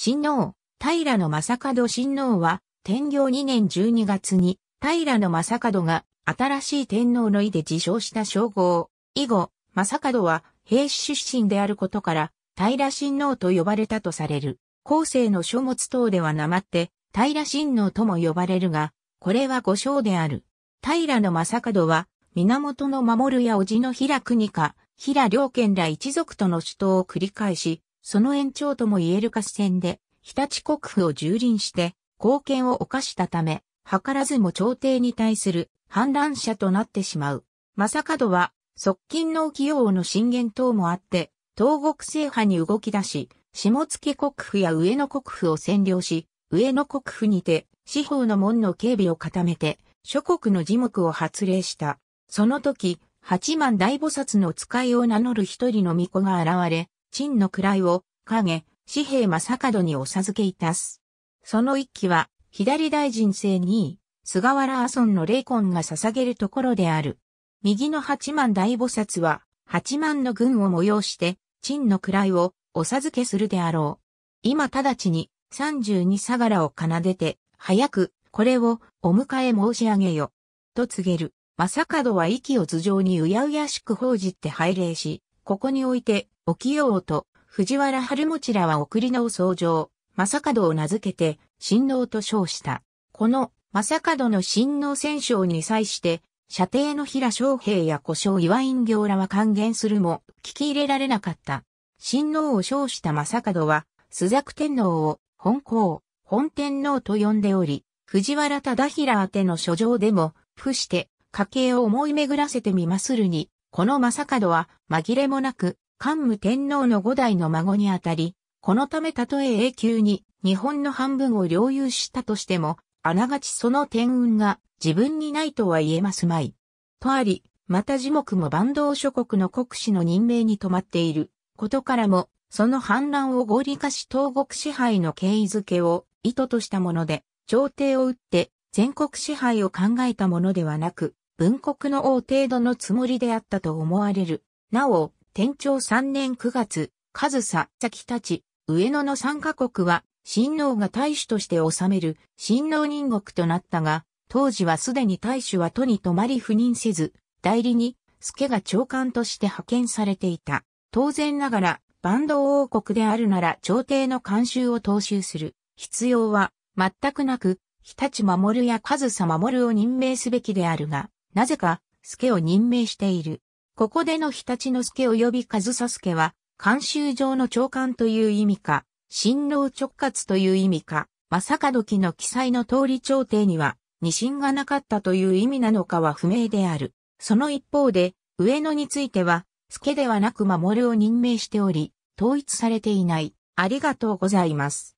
親王、平野正門親王は、天行2年12月に、平野正門が、新しい天皇の意で自称した称号。以後、正門は、兵士出身であることから、平親王と呼ばれたとされる。後世の書物等ではなまって、平親王とも呼ばれるが、これは御称である。平野正門は、源の守や叔父の平国家、平良県ら一族との主闘を繰り返し、その延長とも言える合戦で、日立国府を蹂躙して、貢献を犯したため、図らずも朝廷に対する反乱者となってしまう。正門は、側近の起用王の進言等もあって、東国制覇に動き出し、下野国府や上野国府を占領し、上野国府にて、司法の門の警備を固めて、諸国の樹木を発令した。その時、八幡大菩薩の使いを名乗る一人の巫女が現れ、陳の位を、影、紙幣正門にお授けいたす。その一期は、左大臣制に位、菅原阿尊の霊魂が捧げるところである。右の八幡大菩薩は、八幡の軍を催して、陳の位をお授けするであろう。今直ちに、三十二相良を奏でて、早く、これをお迎え申し上げよ。と告げる。正門は息を頭上にうやうやしく報じて拝礼し、ここにおいて、沖陽と藤原春持らは送りの創上、正門を名付けて、神王と称した。この、正門の神王戦勝に際して、射程の平昌平や故障岩陰行らは還元するも、聞き入れられなかった。神王を称した正門は、朱雀天皇を、本皇、本天皇と呼んでおり、藤原忠平宛ての書状でも、付して、家計を思い巡らせてみまするに、この正門は、紛れもなく、桓武天皇の五代の孫にあたり、このためたとえ永久に日本の半分を領有したとしても、あながちその天運が自分にないとは言えますまい。とあり、また樹木も万道諸国の国士の任命に止まっていることからも、その反乱を合理化し東国支配の経緯づけを意図としたもので、朝廷を打って全国支配を考えたものではなく、文国の王程度のつもりであったと思われる。なお、天長3年9月、上総、崎たち、上野の3カ国は、親王が大主として治める、親王人国となったが、当時はすでに大主は都に泊まり赴任せず、代理に、助が長官として派遣されていた。当然ながら、バンド王国であるなら朝廷の慣習を踏襲する必要は全くなく、日立守や上総守を任命すべきであるが、なぜか、助を任命している。ここでの日立之助及び上総助は、監修上の長官という意味か、新郎直轄という意味か、正門記の記載の通り朝廷には、二審がなかったという意味なのかは不明である。その一方で、上野については、助ではなく守を任命しており、統一されていない。ありがとうございます。